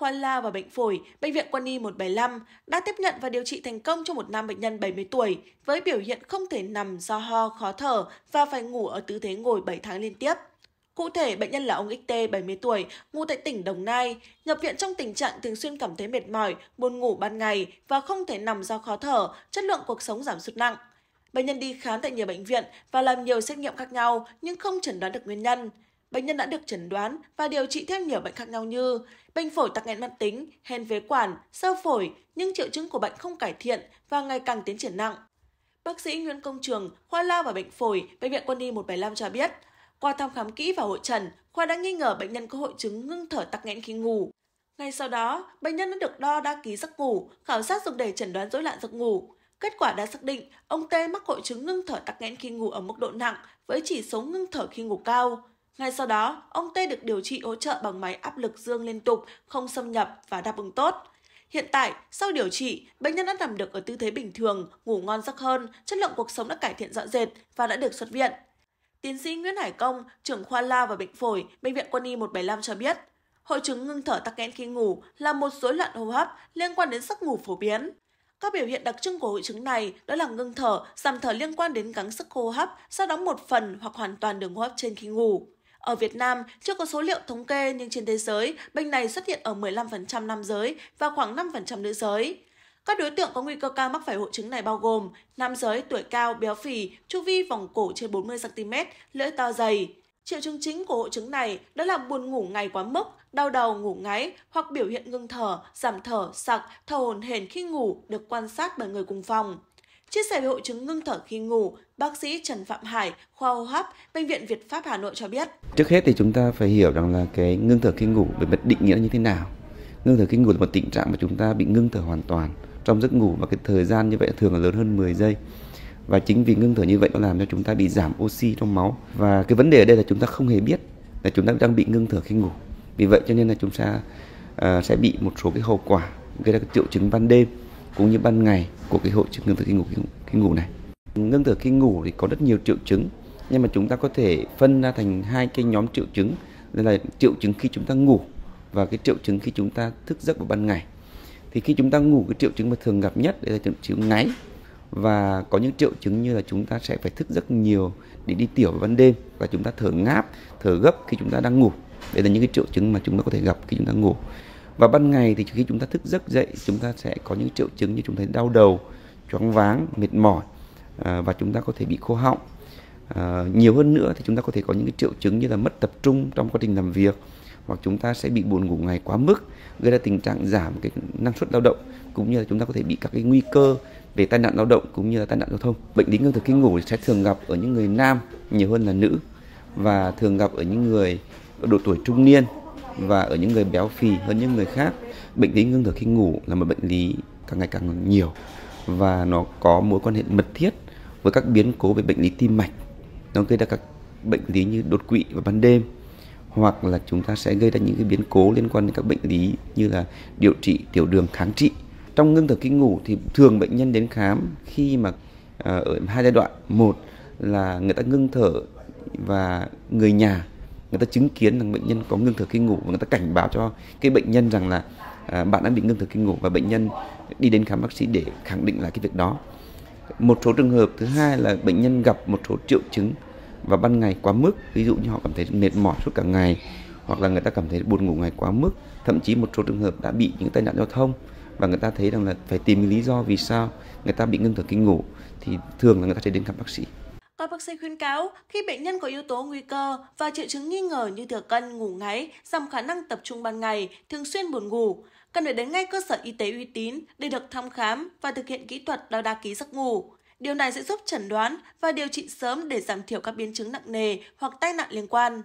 khoa lao và bệnh phổi, Bệnh viện Quân y 175 đã tiếp nhận và điều trị thành công cho một nam bệnh nhân 70 tuổi với biểu hiện không thể nằm do ho, khó thở và phải ngủ ở tư thế ngồi 7 tháng liên tiếp. Cụ thể, bệnh nhân là ông XT, 70 tuổi, ngụ tại tỉnh Đồng Nai, nhập viện trong tình trạng thường xuyên cảm thấy mệt mỏi, buồn ngủ ban ngày và không thể nằm do khó thở, chất lượng cuộc sống giảm sút nặng. Bệnh nhân đi khám tại nhiều bệnh viện và làm nhiều xét nghiệm khác nhau nhưng không chẩn đoán được nguyên nhân bệnh nhân đã được chẩn đoán và điều trị theo nhiều bệnh khác nhau như bệnh phổi tắc nghẽn mãn tính, hen phế quản, sơ phổi, nhưng triệu chứng của bệnh không cải thiện và ngày càng tiến triển nặng. Bác sĩ Nguyễn Công Trường, khoa lao và bệnh phổi, bệnh viện Quân y 175 cho biết, qua thăm khám kỹ và hội trần, khoa đã nghi ngờ bệnh nhân có hội chứng ngưng thở tắc nghẽn khi ngủ. Ngay sau đó, bệnh nhân đã được đo đa ký giấc ngủ, khảo sát dùng để chẩn đoán rối loạn giấc ngủ. Kết quả đã xác định ông T mắc hội chứng ngưng thở tắc nghẽn khi ngủ ở mức độ nặng với chỉ số ngưng thở khi ngủ cao. Ngay sau đó, ông T được điều trị hỗ trợ bằng máy áp lực dương liên tục, không xâm nhập và đáp ứng tốt. Hiện tại, sau điều trị, bệnh nhân đã nằm được ở tư thế bình thường, ngủ ngon giấc hơn, chất lượng cuộc sống đã cải thiện rõ rệt và đã được xuất viện. Tiến sĩ Nguyễn Hải Công, trưởng khoa lao và bệnh phổi, Bệnh viện Quân y 175 cho biết, hội chứng ngưng thở tắc nghẽn khi ngủ là một rối loạn hô hấp liên quan đến giấc ngủ phổ biến. Các biểu hiện đặc trưng của hội chứng này đó là ngưng thở, giảm thở liên quan đến gắng sức hô hấp, sau đó một phần hoặc hoàn toàn đường hô hấp trên khi ngủ. Ở Việt Nam, chưa có số liệu thống kê nhưng trên thế giới, bệnh này xuất hiện ở 15% nam giới và khoảng 5% nữ giới. Các đối tượng có nguy cơ cao mắc phải hội chứng này bao gồm nam giới tuổi cao, béo phì, chu vi vòng cổ trên 40cm, lưỡi to dày. Triệu chứng chính của hội chứng này đó là buồn ngủ ngày quá mức, đau đầu, ngủ ngáy hoặc biểu hiện ngưng thở, giảm thở, sặc, thở hồn hển khi ngủ được quan sát bởi người cùng phòng. Chia sẻ về hội chứng ngưng thở khi ngủ, bác sĩ Trần Phạm Hải, khoa hô hấp, Bệnh viện Việt Pháp Hà Nội cho biết. Trước hết thì chúng ta phải hiểu rằng là cái ngưng thở khi ngủ về mặt định nghĩa như thế nào. Ngưng thở khi ngủ là một tình trạng mà chúng ta bị ngưng thở hoàn toàn trong giấc ngủ và cái thời gian như vậy thường là lớn hơn 10 giây và chính vì ngưng thở như vậy nó làm cho chúng ta bị giảm oxy trong máu và cái vấn đề ở đây là chúng ta không hề biết là chúng ta đang bị ngưng thở khi ngủ vì vậy cho nên là chúng ta uh, sẽ bị một số cái hậu quả gây ra triệu chứng ban đêm cũng như ban ngày của cái hội chứng ngưng thở khi ngủ khi, ngủ này ngưng thở khi ngủ thì có rất nhiều triệu chứng nhưng mà chúng ta có thể phân ra thành hai cái nhóm triệu chứng đây là triệu chứng khi chúng ta ngủ và cái triệu chứng khi chúng ta thức giấc vào ban ngày thì khi chúng ta ngủ cái triệu chứng mà thường gặp nhất đấy là triệu chứng ngáy và có những triệu chứng như là chúng ta sẽ phải thức giấc nhiều để đi tiểu vào ban đêm và chúng ta thở ngáp thở gấp khi chúng ta đang ngủ đây là những cái triệu chứng mà chúng ta có thể gặp khi chúng ta ngủ và ban ngày thì khi chúng ta thức giấc dậy chúng ta sẽ có những triệu chứng như chúng ta đau đầu choáng váng mệt mỏi à, và chúng ta có thể bị khô họng à, nhiều hơn nữa thì chúng ta có thể có những cái triệu chứng như là mất tập trung trong quá trình làm việc hoặc chúng ta sẽ bị buồn ngủ ngày quá mức gây ra tình trạng giảm cái năng suất lao động cũng như là chúng ta có thể bị các cái nguy cơ về tai nạn lao động cũng như là tai nạn giao thông bệnh lý ngưng thực khi ngủ sẽ thường gặp ở những người nam nhiều hơn là nữ và thường gặp ở những người ở độ tuổi trung niên và ở những người béo phì hơn những người khác bệnh lý ngưng thở khi ngủ là một bệnh lý càng ngày càng nhiều và nó có mối quan hệ mật thiết với các biến cố về bệnh lý tim mạch nó gây ra các bệnh lý như đột quỵ vào ban đêm hoặc là chúng ta sẽ gây ra những cái biến cố liên quan đến các bệnh lý như là điều trị tiểu đường kháng trị trong ngưng thở khi ngủ thì thường bệnh nhân đến khám khi mà ờ, ở hai giai đoạn một là người ta ngưng thở và người nhà người ta chứng kiến rằng bệnh nhân có ngưng thở khi ngủ và người ta cảnh báo cho cái bệnh nhân rằng là à, bạn đã bị ngưng thở khi ngủ và bệnh nhân đi đến khám bác sĩ để khẳng định là cái việc đó một số trường hợp thứ hai là bệnh nhân gặp một số triệu chứng và ban ngày quá mức ví dụ như họ cảm thấy mệt mỏi suốt cả ngày hoặc là người ta cảm thấy buồn ngủ ngày quá mức thậm chí một số trường hợp đã bị những tai nạn giao thông và người ta thấy rằng là phải tìm lý do vì sao người ta bị ngưng thở khi ngủ thì thường là người ta sẽ đến gặp bác sĩ các bác sĩ khuyến cáo khi bệnh nhân có yếu tố nguy cơ và triệu chứng nghi ngờ như thừa cân, ngủ ngáy, giảm khả năng tập trung ban ngày, thường xuyên buồn ngủ, cần phải đến ngay cơ sở y tế uy tín để được thăm khám và thực hiện kỹ thuật đo đa ký giấc ngủ. Điều này sẽ giúp chẩn đoán và điều trị sớm để giảm thiểu các biến chứng nặng nề hoặc tai nạn liên quan.